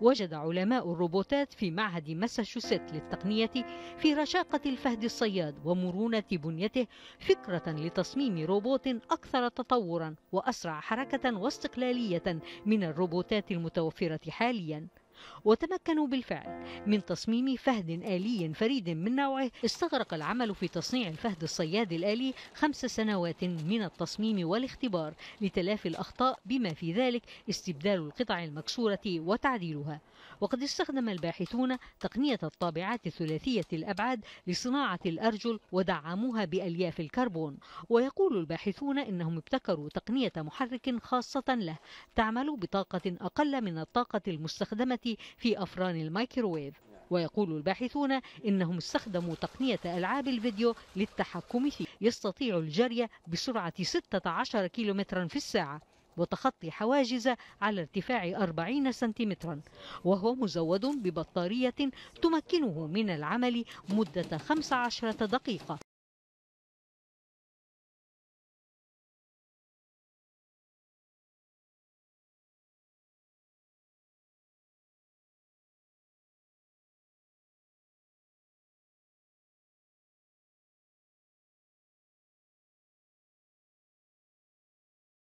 وجد علماء الروبوتات في معهد ماساتشوست للتقنية في رشاقة الفهد الصياد ومرونة بنيته فكرة لتصميم روبوت أكثر تطورا وأسرع حركة واستقلالية من الروبوتات المتوفرة حاليا وتمكنوا بالفعل من تصميم فهد آلي فريد من نوعه استغرق العمل في تصنيع الفهد الصياد الآلي خمس سنوات من التصميم والاختبار لتلافي الأخطاء بما في ذلك استبدال القطع المكسورة وتعديلها وقد استخدم الباحثون تقنية الطابعات الثلاثية الأبعاد لصناعة الأرجل ودعموها بألياف الكربون ويقول الباحثون إنهم ابتكروا تقنية محرك خاصة له تعمل بطاقة أقل من الطاقة المستخدمة في أفران الميكروويف ويقول الباحثون إنهم استخدموا تقنية ألعاب الفيديو للتحكم فيه يستطيع الجري بسرعة 16 كيلومترا في الساعة وتخطي حواجز على ارتفاع 40 سنتيمترا وهو مزود ببطارية تمكنه من العمل مدة 15 دقيقة